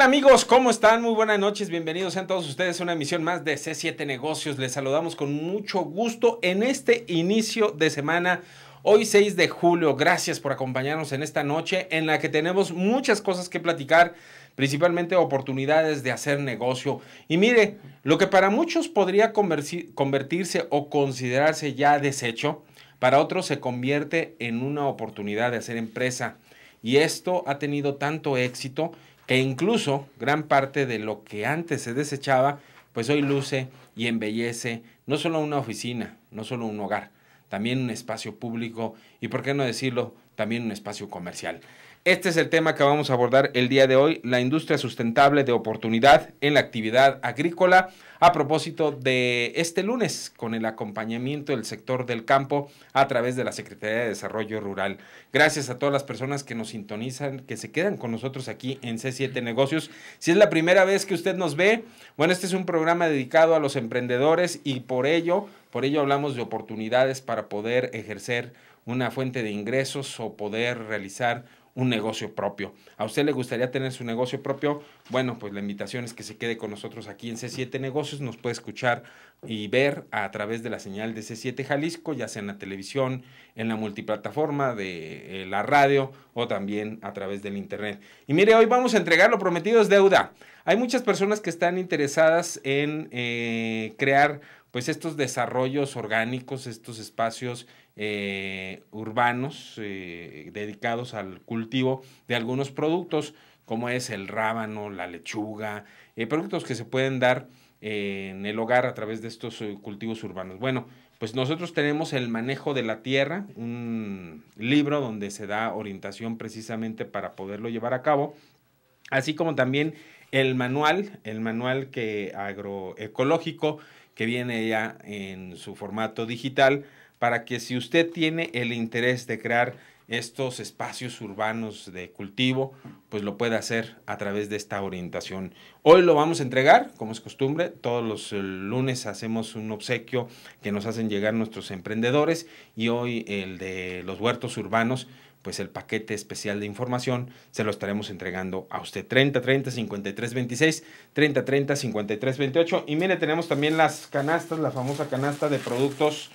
amigos? ¿Cómo están? Muy buenas noches, bienvenidos a todos ustedes a una emisión más de C7 Negocios. Les saludamos con mucho gusto en este inicio de semana. Hoy 6 de julio, gracias por acompañarnos en esta noche en la que tenemos muchas cosas que platicar, principalmente oportunidades de hacer negocio. Y mire, lo que para muchos podría convertirse o considerarse ya desecho, para otros se convierte en una oportunidad de hacer empresa. Y esto ha tenido tanto éxito e incluso gran parte de lo que antes se desechaba, pues hoy luce y embellece no solo una oficina, no solo un hogar, también un espacio público y, por qué no decirlo, también un espacio comercial. Este es el tema que vamos a abordar el día de hoy, la industria sustentable de oportunidad en la actividad agrícola, a propósito de este lunes, con el acompañamiento del sector del campo a través de la Secretaría de Desarrollo Rural. Gracias a todas las personas que nos sintonizan, que se quedan con nosotros aquí en C7 Negocios. Si es la primera vez que usted nos ve, bueno, este es un programa dedicado a los emprendedores y por ello, por ello hablamos de oportunidades para poder ejercer una fuente de ingresos o poder realizar un negocio propio. ¿A usted le gustaría tener su negocio propio? Bueno, pues la invitación es que se quede con nosotros aquí en C7 Negocios. Nos puede escuchar y ver a través de la señal de C7 Jalisco, ya sea en la televisión, en la multiplataforma de eh, la radio o también a través del internet. Y mire, hoy vamos a entregar lo prometido es deuda. Hay muchas personas que están interesadas en eh, crear pues estos desarrollos orgánicos, estos espacios eh, urbanos eh, dedicados al cultivo de algunos productos, como es el rábano, la lechuga, eh, productos que se pueden dar en el hogar a través de estos cultivos urbanos. Bueno, pues nosotros tenemos el manejo de la tierra, un libro donde se da orientación precisamente para poderlo llevar a cabo, así como también el manual, el manual que agroecológico que viene ya en su formato digital para que si usted tiene el interés de crear estos espacios urbanos de cultivo, pues lo pueda hacer a través de esta orientación. Hoy lo vamos a entregar, como es costumbre, todos los eh, lunes hacemos un obsequio que nos hacen llegar nuestros emprendedores y hoy el de los huertos urbanos, pues el paquete especial de información se lo estaremos entregando a usted. 30 30 53 26, 30 30 53 28 y mire, tenemos también las canastas, la famosa canasta de productos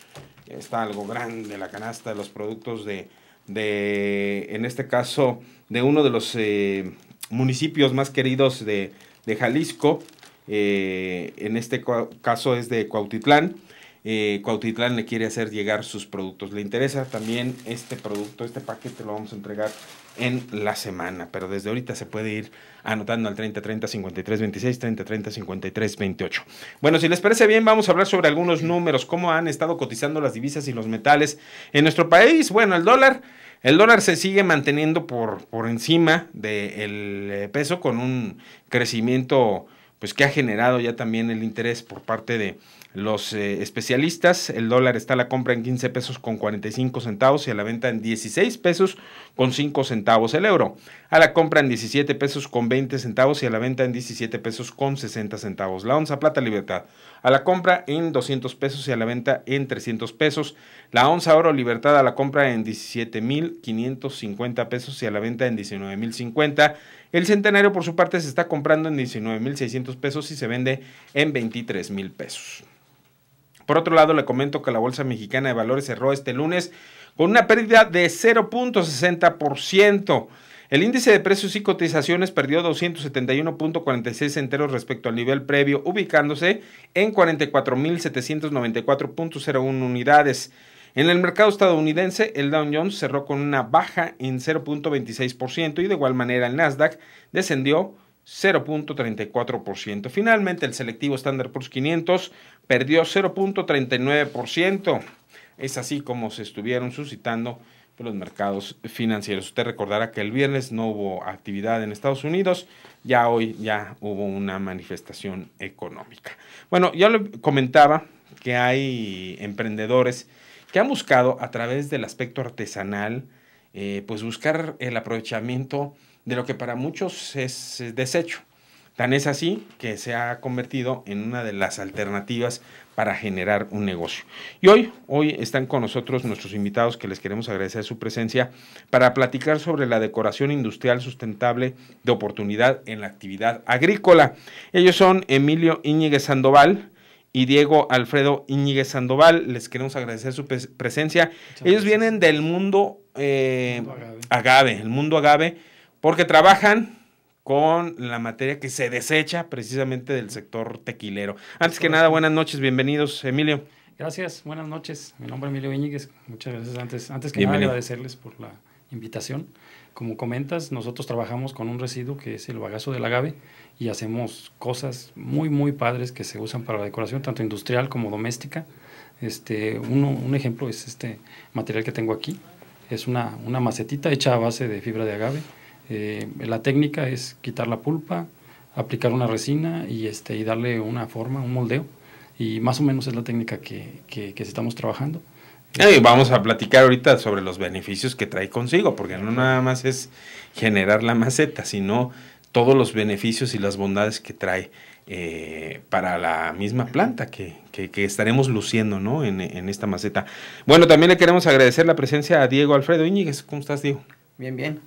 está algo grande la canasta de los productos de, en este caso, de uno de los eh, municipios más queridos de, Jalisco, eh, en este caso es de Cuautitlán. Eh, Cuautitlán le quiere hacer llegar sus productos. Le interesa también este producto, este paquete lo vamos a entregar en la semana. Pero desde ahorita se puede ir anotando al 30 30 53 26 30 30 53 28. Bueno, si les parece bien, vamos a hablar sobre algunos números, cómo han estado cotizando las divisas y los metales en nuestro país. Bueno, el dólar el dólar se sigue manteniendo por, por encima del eh, peso con un crecimiento pues que ha generado ya también el interés por parte de, los eh, especialistas. El dólar está a la compra en 15 pesos con 45 centavos y a la venta en 16 pesos con 5 centavos. El euro a la compra en 17 pesos con 20 centavos y a la venta en 17 pesos con 60 centavos. La onza plata libertad a la compra en 200 pesos y a la venta en 300 pesos. La onza oro libertad a la compra en 17.550 pesos y a la venta en 19.050. El centenario por su parte se está comprando en 19.600 pesos y se vende en 23.000 pesos. Por otro lado, le comento que la Bolsa Mexicana de Valores cerró este lunes con una pérdida de 0.60%. El índice de precios y cotizaciones perdió 271.46 enteros respecto al nivel previo, ubicándose en 44.794.01 unidades. En el mercado estadounidense, el Dow Jones cerró con una baja en 0.26% y de igual manera el Nasdaq descendió 0.34%. Finalmente, el selectivo Standard Poor's 500 perdió 0.39%. Es así como se estuvieron suscitando pues, los mercados financieros. Usted recordará que el viernes no hubo actividad en Estados Unidos, ya hoy ya hubo una manifestación económica. Bueno, ya lo comentaba que hay emprendedores que han buscado a través del aspecto artesanal, eh, pues buscar el aprovechamiento de lo que para muchos es desecho. Tan es así que se ha convertido en una de las alternativas para generar un negocio. Y hoy, hoy están con nosotros nuestros invitados que les queremos agradecer su presencia para platicar sobre la decoración industrial sustentable de oportunidad en la actividad agrícola. Ellos son Emilio Íñiguez Sandoval, y Diego Alfredo Íñiguez Sandoval. Les queremos agradecer su presencia. Ellos vienen del mundo, eh, agave. el mundo agave porque trabajan con la materia que se desecha precisamente del sector tequilero. Antes que nada, buenas noches, bienvenidos, Emilio. Gracias, buenas noches. Mi nombre es Emilio Iñiguez. Muchas gracias. Antes, antes que nada, agradecerles por la invitación. Como comentas, nosotros trabajamos con un residuo que es el bagazo del agave y hacemos cosas muy, muy padres que se usan para la decoración, tanto industrial como doméstica. Este, un ejemplo es este material que tengo aquí. Es una macetita hecha a base de fibra de agave eh, la técnica es quitar la pulpa, aplicar una resina este, y, darle una forma, un moldeo. Y más o menos es la técnica que, estamos trabajando. Ah, vamos a platicar ahorita sobre los beneficios que trae consigo, porque no nada más es generar la maceta, sino todos los beneficios y las bondades que trae eh, para la misma planta que, estaremos luciendo en, esta maceta. Bueno, también le queremos agradecer la presencia a Diego Alfredo Íñiguez. ¿Cómo estás, Diego? Bien, bien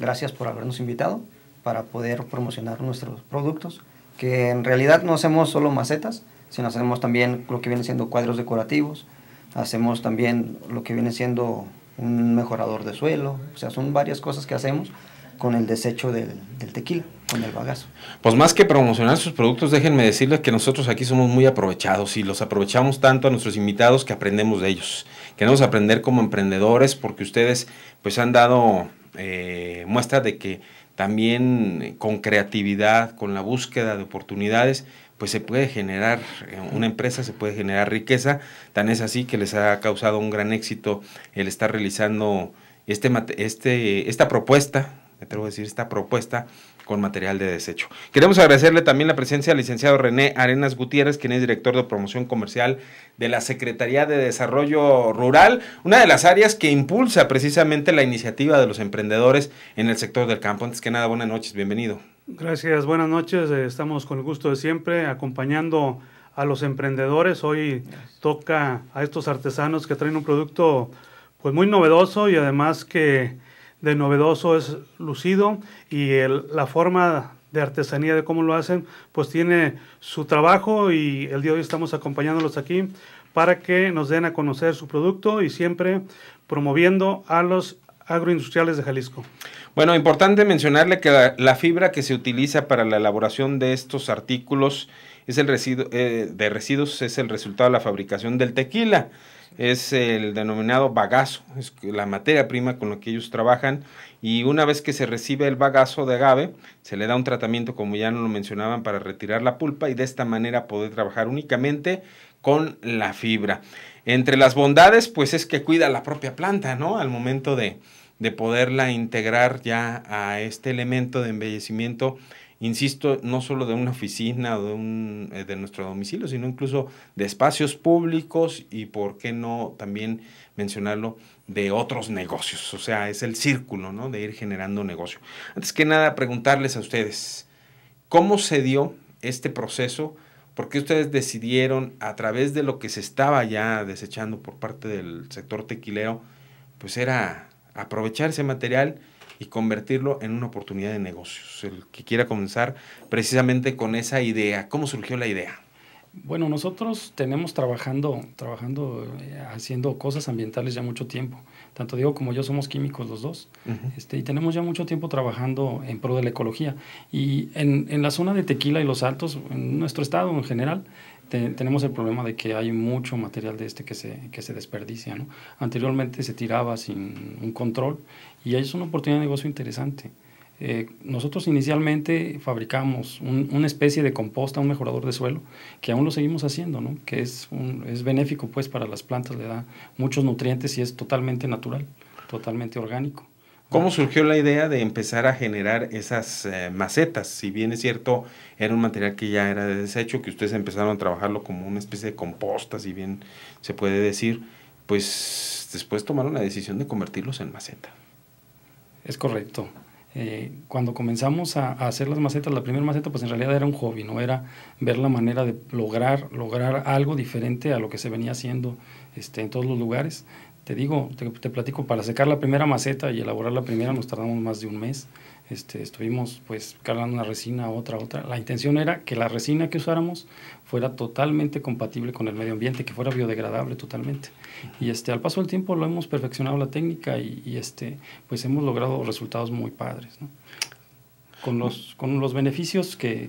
gracias por habernos invitado para poder promocionar nuestros productos, que en realidad no hacemos solo macetas, sino hacemos también lo que viene siendo cuadros decorativos, hacemos también lo que viene siendo un mejorador de suelo, o sea, son varias cosas que hacemos con el desecho del, tequila, con el bagazo. Pues más que promocionar sus productos, déjenme decirles que nosotros aquí somos muy aprovechados y los aprovechamos tanto a nuestros invitados que aprendemos de ellos. Queremos aprender como emprendedores porque ustedes pues han dado eh, muestra de que también con creatividad, con la búsqueda de oportunidades, pues se puede generar eh, una empresa, se puede generar riqueza. Tan es así que les ha causado un gran éxito el estar realizando este, este, esta propuesta, me atrevo a decir, esta propuesta con material de desecho. Queremos agradecerle también la presencia al licenciado René Arenas Gutiérrez, quien es director de promoción comercial de la Secretaría de Desarrollo Rural, una de las áreas que impulsa precisamente la iniciativa de los emprendedores en el sector del campo. Antes que nada, buenas noches, bienvenido. Gracias, buenas noches. Eh, estamos con el gusto de siempre acompañando a los emprendedores. Hoy toca a estos artesanos que traen un producto pues muy novedoso y además que de novedoso es lucido y el, la forma de artesanía de cómo lo hacen, pues tiene su trabajo y el día de hoy estamos acompañándolos aquí para que nos den a conocer su producto y siempre promoviendo a los agroindustriales de Jalisco. Bueno, importante mencionarle que la, fibra que se utiliza para la elaboración de estos artículos es el residuo, eh, de residuos es el resultado de la fabricación del tequila es el denominado bagazo, es la materia prima con la que ellos trabajan y una vez que se recibe el bagazo de agave, se le da un tratamiento como ya no lo mencionaban para retirar la pulpa y de esta manera poder trabajar únicamente con la fibra. Entre las bondades, pues es que cuida la propia planta, ¿no? Al momento de, de poderla integrar ya a este elemento de embellecimiento insisto, no solo de una oficina o eh, de, nuestro domicilio, sino incluso de espacios públicos y, ¿por qué no también mencionarlo, de otros negocios? O sea, es el círculo, ¿no? De ir generando negocio. Antes que nada, preguntarles a ustedes, ¿cómo se dio este proceso? ¿Por qué ustedes decidieron, a través de lo que se estaba ya desechando por parte del sector tequilero, pues era aprovechar ese material? y convertirlo en una oportunidad de negocios. El que quiera comenzar precisamente con esa idea, ¿cómo surgió la idea? Bueno, nosotros tenemos trabajando, trabajando, eh, haciendo cosas ambientales ya mucho tiempo. Tanto Diego como yo somos químicos los dos. este, y tenemos ya mucho tiempo trabajando en pro de la ecología. Y en, en la zona de Tequila y Los Altos, en nuestro estado en general, tenemos el problema de que hay mucho material de este que se, que se desperdicia. ¿no? Anteriormente se tiraba sin un control y ahí es una oportunidad de negocio interesante. Eh, nosotros inicialmente fabricamos una especie de composta, un mejorador de suelo, que aún lo seguimos haciendo, ¿no? que es, un, es benéfico pues para las plantas, le da muchos nutrientes y es totalmente natural, totalmente orgánico. ¿Cómo surgió la idea de empezar a generar esas eh, macetas? Si bien es cierto, era un material que ya era de desecho, que ustedes empezaron a trabajarlo como una especie de composta, si bien se puede decir, pues después tomaron la decisión de convertirlos en macetas. Es correcto. Eh, cuando comenzamos a, hacer las macetas, la primera maceta pues en realidad era un hobby, no era ver la manera de lograr, lograr algo diferente a lo que se venía haciendo este, en todos los lugares. Te digo, te, te platico, para secar la primera maceta y elaborar la primera nos tardamos más de un mes. Este, estuvimos pues una resina, otra, otra. La intención era que la resina que usáramos fuera totalmente compatible con el medio ambiente, que fuera biodegradable totalmente. Y este, al paso del tiempo lo hemos perfeccionado la técnica y, este, pues hemos logrado resultados muy padres. con los, con los beneficios que,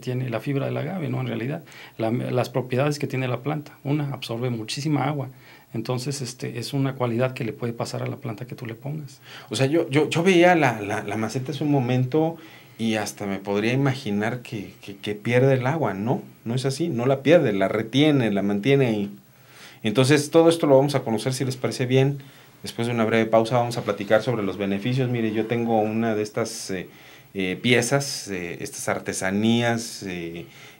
tiene la fibra del agave, ¿no? En realidad, las propiedades que tiene la planta. Una, absorbe muchísima agua, entonces, este, es una cualidad que le puede pasar a la planta que tú le pongas. O sea, yo, yo, veía la, maceta es un momento y hasta me podría imaginar que, pierde el agua. No, no es así, no la pierde, la retiene, la mantiene ahí. Entonces, todo esto lo vamos a conocer si les parece bien. Después de una breve pausa vamos a platicar sobre los beneficios. Mire, yo tengo una de estas eh, eh, piezas, eh, estas artesanías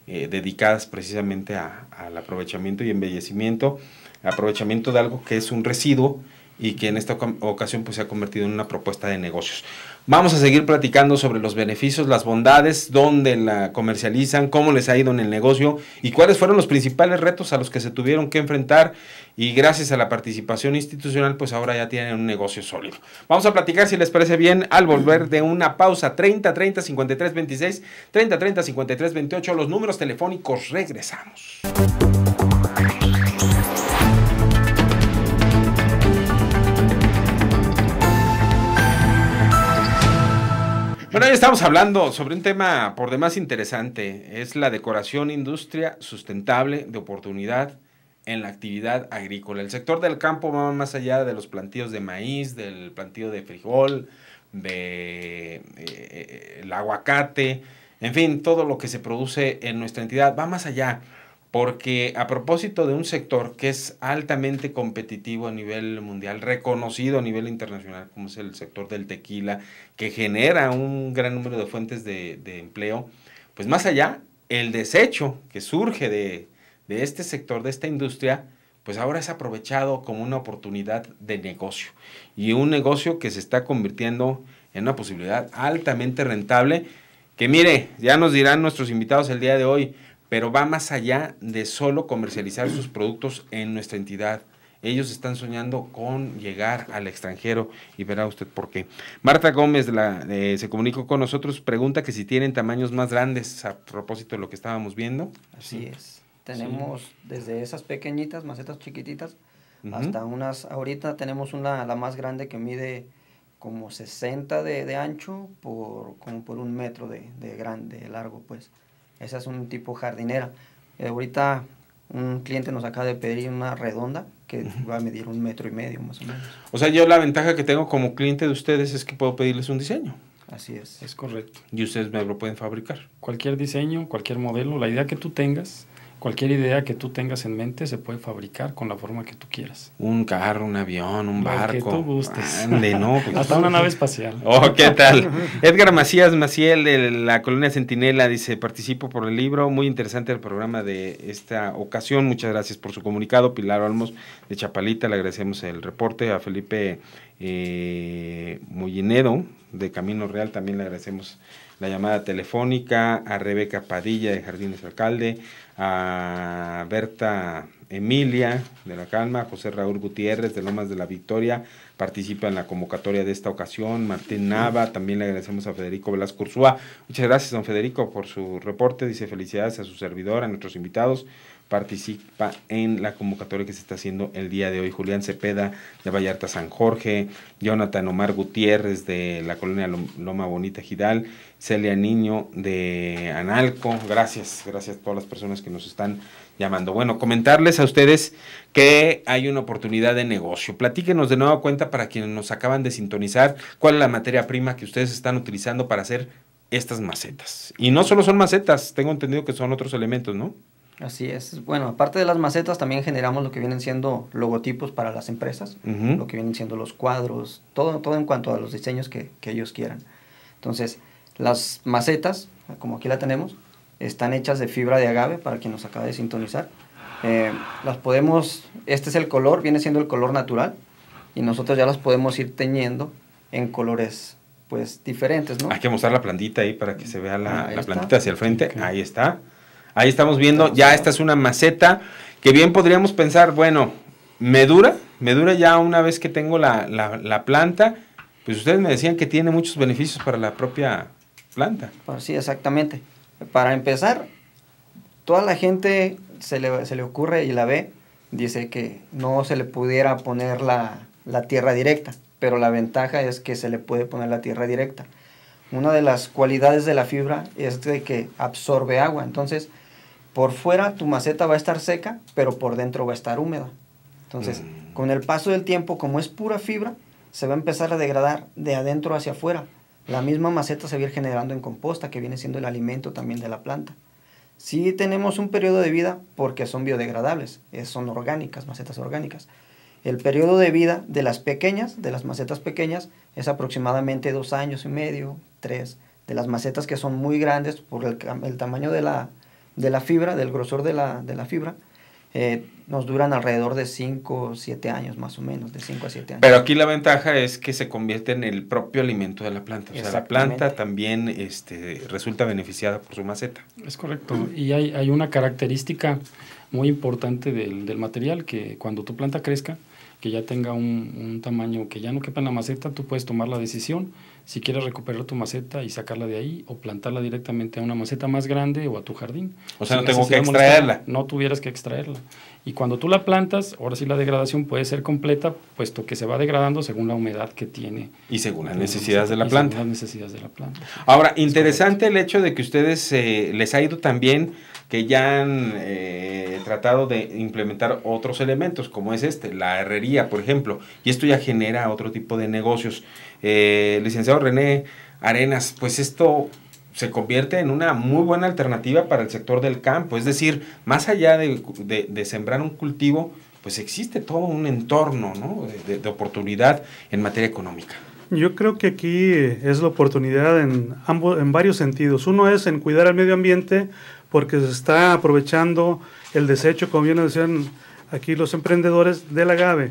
dedicadas precisamente al aprovechamiento y embellecimiento aprovechamiento de algo que es un residuo y que en esta ocasión pues, se ha convertido en una propuesta de negocios. Vamos a seguir platicando sobre los beneficios, las bondades, dónde la comercializan, cómo les ha ido en el negocio y cuáles fueron los principales retos a los que se tuvieron que enfrentar y gracias a la participación institucional pues ahora ya tienen un negocio sólido. Vamos a platicar si les parece bien al volver de una pausa 30 30 53 26 30 30 53 28 los números telefónicos regresamos. hoy estamos hablando sobre un tema por demás interesante. Es la decoración industria sustentable de oportunidad en la actividad agrícola. El sector del campo va más allá de los plantíos de maíz, del plantío de frijol, de eh, eh, el aguacate, en fin, todo lo que se produce en nuestra entidad va más allá porque a propósito de un sector que es altamente competitivo a nivel mundial, reconocido a nivel internacional, como es el sector del tequila, que genera un gran número de fuentes de, empleo, pues más allá, el desecho que surge de, de este sector, de esta industria, pues ahora es aprovechado como una oportunidad de negocio y un negocio que se está convirtiendo en una posibilidad altamente rentable, que mire, ya nos dirán nuestros invitados el día de hoy, pero va más allá de solo comercializar sus productos en nuestra entidad. Ellos están soñando con llegar al extranjero y verá usted por qué. Marta Gómez la, eh, se comunicó con nosotros, pregunta que si tienen tamaños más grandes a propósito de lo que estábamos viendo. Así es. Tenemos desde esas pequeñitas, macetas chiquititas, hasta unas, ahorita tenemos una, la más grande que mide como 60 de, ancho por por un metro de, grande, de largo, pues. Esa es un tipo jardinera. Eh, ahorita un cliente nos acaba de pedir una redonda que va a medir un metro y medio más o menos. O sea, yo la ventaja que tengo como cliente de ustedes es que puedo pedirles un diseño. Así es. Es correcto. Y ustedes me lo pueden fabricar. Cualquier diseño, cualquier modelo, la idea que tú tengas, Cualquier idea que tú tengas en mente se puede fabricar con la forma que tú quieras. Un carro, un avión, un barco. Que tú gustes. Pues Hasta una nave espacial. Oh, ¿qué tal? Edgar Macías Maciel de la Colonia Centinela dice, participo por el libro, muy interesante el programa de esta ocasión, muchas gracias por su comunicado. Pilar Almos de Chapalita, le agradecemos el reporte. A Felipe eh, Mollinedo de Camino Real también le agradecemos la llamada telefónica. A Rebeca Padilla de Jardines Alcalde a Berta Emilia de La Calma, José Raúl Gutiérrez de Lomas de la Victoria, participa en la convocatoria de esta ocasión, Martín Nava, también le agradecemos a Federico Velasco Muchas gracias, don Federico, por su reporte, dice felicidades a su servidor, a nuestros invitados, participa en la convocatoria que se está haciendo el día de hoy. Julián Cepeda de Vallarta San Jorge, Jonathan Omar Gutiérrez de la colonia Loma Bonita Gidal, Celia Niño de Analco. Gracias, gracias a todas las personas que nos están llamando. Bueno, comentarles a ustedes que hay una oportunidad de negocio. Platíquenos de nueva cuenta para quienes nos acaban de sintonizar cuál es la materia prima que ustedes están utilizando para hacer estas macetas. Y no solo son macetas, tengo entendido que son otros elementos, ¿no? Así es. Bueno, aparte de las macetas, también generamos lo que vienen siendo logotipos para las empresas, lo que vienen siendo los cuadros, todo, todo en cuanto a los diseños que, ellos quieran. Entonces, las macetas, como aquí la tenemos, están hechas de fibra de agave, para quien nos acaba de sintonizar. Eh, las podemos, este es el color, viene siendo el color natural, y nosotros ya las podemos ir teñiendo en colores pues diferentes, ¿no? Hay que mostrar la plantita ahí para que se vea la, la plantita hacia el frente, ahí está. Ahí estamos viendo, ya esta es una maceta que bien podríamos pensar, bueno, me dura, me dura ya una vez que tengo la, planta. Pues ustedes me decían que tiene muchos beneficios para la propia planta. Pues sí, exactamente. Para empezar, toda la gente se le, ocurre y la ve, dice que no se le pudiera poner la, tierra directa, pero la ventaja es que se le puede poner la tierra directa. Una de las cualidades de la fibra es de que absorbe agua, entonces por fuera tu maceta va a estar seca, pero por dentro va a estar húmeda. Entonces, mm. con el paso del tiempo, como es pura fibra, se va a empezar a degradar de adentro hacia afuera. La misma maceta se va a ir generando en composta, que viene siendo el alimento también de la planta. Sí tenemos un periodo de vida porque son biodegradables, eh, son orgánicas, macetas orgánicas. El periodo de vida de las pequeñas, de las macetas pequeñas, es aproximadamente dos años y medio, tres. De las macetas que son muy grandes por el tamaño de la, de la fibra, del grosor de la, fibra, eh, nos duran alrededor de 5 o 7 años más o menos, de 5 a 7 años. Pero aquí la ventaja es que se convierte en el propio alimento de la planta, o sea, la planta también este, resulta beneficiada por su maceta. Es correcto, y hay, una característica muy importante del, del, material, que cuando tu planta crezca, que ya tenga un, tamaño que ya no quepa en la maceta, tú puedes tomar la decisión si quieres recuperar tu maceta y sacarla de ahí o plantarla directamente a una maceta más grande o a tu jardín. O sea, no tengo que extraerla. no tuvieras que extraerla. Y cuando tú la plantas, ahora sí la degradación puede ser completa, puesto que se va degradando según la humedad que tiene. Y según las necesidades de la planta. Ahora, interesante el hecho de que ustedes eh, les ha ido también que ya han eh, tratado de implementar otros elementos, como es este, la herrería por ejemplo, y esto ya genera otro tipo de negocios. Eh, licenciado René Arenas, pues esto se convierte en una muy buena alternativa para el sector del campo, es decir, más allá de, sembrar un cultivo, pues existe todo un entorno de, oportunidad en materia económica. Yo creo que aquí es la oportunidad en, ambos, en varios sentidos. Uno es en cuidar al medio ambiente porque se está aprovechando el desecho, como bien decían aquí los emprendedores del agave.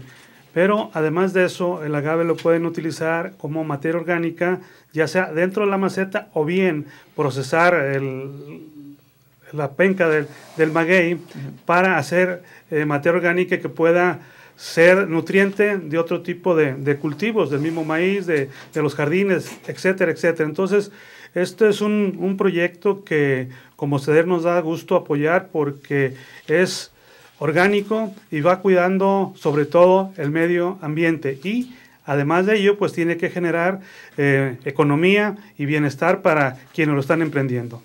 Pero además de eso, el agave lo pueden utilizar como materia orgánica, ya sea dentro de la maceta o bien procesar la penca del, maguey para hacer eh, materia orgánica que pueda ser nutriente de otro tipo de, cultivos, del mismo maíz, de, los jardines, etcétera, etcétera. Entonces, este es un, un proyecto que como CEDER nos da gusto apoyar porque es orgánico y va cuidando sobre todo el medio ambiente y además de ello pues tiene que generar eh, economía y bienestar para quienes lo están emprendiendo.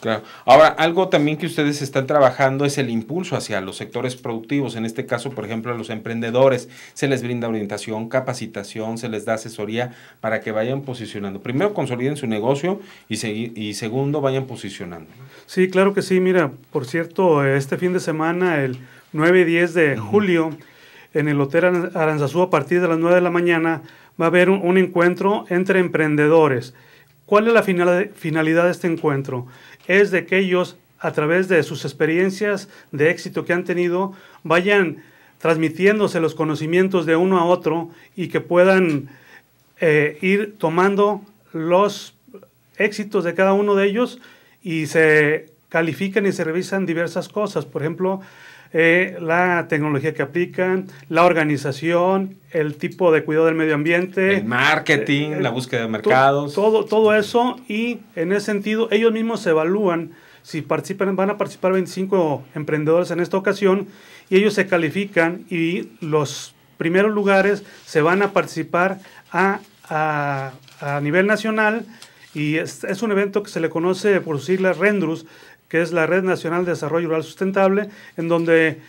Claro. Ahora, algo también que ustedes están trabajando es el impulso hacia los sectores productivos, en este caso, por ejemplo, a los emprendedores. Se les brinda orientación, capacitación, se les da asesoría para que vayan posicionando. Primero, consoliden su negocio y, y segundo, vayan posicionando. Sí, claro que sí. Mira, por cierto, este fin de semana, el 9 y 10 de julio, en el Hotel Aranzazú, a partir de las 9 de la mañana, va a haber un encuentro entre emprendedores ¿Cuál es la finalidad de este encuentro? Es de que ellos, a través de sus experiencias de éxito que han tenido, vayan transmitiéndose los conocimientos de uno a otro y que puedan eh, ir tomando los éxitos de cada uno de ellos y se califican y se revisan diversas cosas. Por ejemplo, eh, la tecnología que aplican, la organización, el tipo de cuidado del medio ambiente. El marketing, eh, la búsqueda de mercados. Todo, todo eso y en ese sentido ellos mismos se evalúan si participan, van a participar 25 emprendedores en esta ocasión y ellos se califican y los primeros lugares se van a participar a, nivel nacional y es, un evento que se le conoce por sus Rendrus, que es la Red Nacional de Desarrollo Rural Sustentable, en donde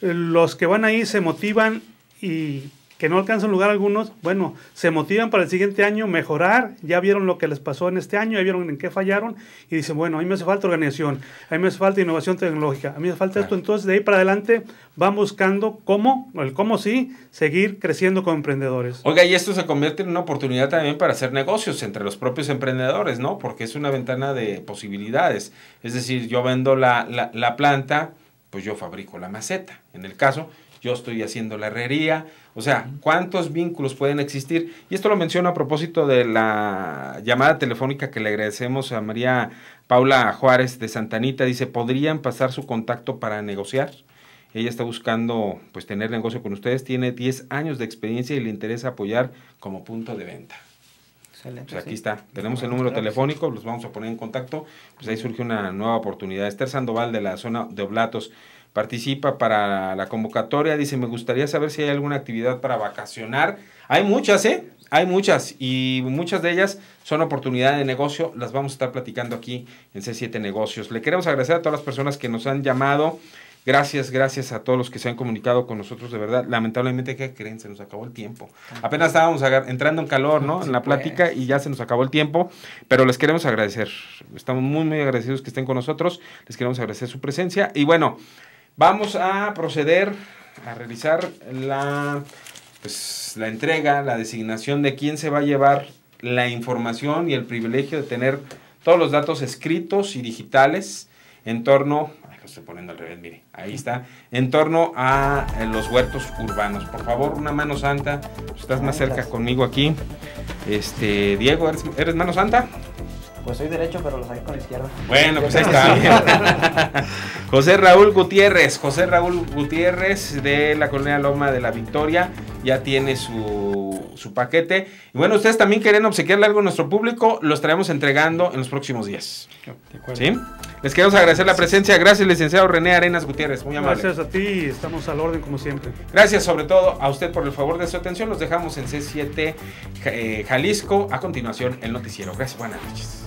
los que van ahí se motivan y que no alcanzan lugar algunos, bueno, se motivan para el siguiente año mejorar, ya vieron lo que les pasó en este año, ya vieron en qué fallaron y dicen, bueno, a mí me hace falta organización, a mí me hace falta innovación tecnológica, a mí me hace falta esto, entonces de ahí para adelante van buscando cómo, el cómo sí, seguir creciendo con emprendedores. Oiga, y esto se convierte en una oportunidad también para hacer negocios entre los propios emprendedores, ¿no? Porque es una ventana de posibilidades, es decir, yo vendo la, la planta, pues yo fabrico la maceta, en el caso, yo estoy haciendo la herrería. O sea, ¿cuántos vínculos pueden existir? Y esto lo menciono a propósito de la llamada telefónica que le agradecemos a María Paula Juárez de Santanita. Dice, ¿podrían pasar su contacto para negociar? Ella está buscando pues tener negocio con ustedes, tiene 10 años de experiencia y le interesa apoyar como punto de venta. Excelente, pues aquí está, tenemos el número telefónico, los vamos a poner en contacto, pues ahí surge una nueva oportunidad. Esther Sandoval de la zona de Oblatos participa para la convocatoria, dice, me gustaría saber si hay alguna actividad para vacacionar. Hay muchas, ¿eh? Hay muchas y muchas de ellas son oportunidad de negocio. Las vamos a estar platicando aquí en C7 Negocios. Le queremos agradecer a todas las personas que nos han llamado. Gracias, gracias a todos los que se han comunicado con nosotros, de verdad. Lamentablemente, ¿qué creen? Se nos acabó el tiempo. Apenas estábamos entrando en calor, ¿no? En la pues. plática y ya se nos acabó el tiempo, pero les queremos agradecer. Estamos muy, muy agradecidos que estén con nosotros. Les queremos agradecer su presencia. Y bueno, Vamos a proceder a realizar la, pues, la entrega, la designación de quién se va a llevar la información y el privilegio de tener todos los datos escritos y digitales en torno, poniendo al revés, mire, ahí está, en torno a eh, los huertos urbanos. Por favor, una mano santa, estás más cerca conmigo aquí. Este, Diego, eres mano santa? Pues soy derecho, pero lo saqué con la izquierda. Bueno, pues ahí está. José Raúl Gutiérrez, José Raúl Gutiérrez de la colonia Loma de la Victoria, ya tiene su, su paquete. Y bueno, ustedes también quieren obsequiarle algo a nuestro público, los traemos entregando en los próximos días. De ¿Sí? Les queremos agradecer la presencia. Gracias, licenciado René Arenas Gutiérrez, muy amable. Gracias a ti, estamos al orden como siempre. Gracias sobre todo a usted por el favor de su atención. Los dejamos en C7 eh, Jalisco. A continuación, el noticiero. Gracias, buenas noches.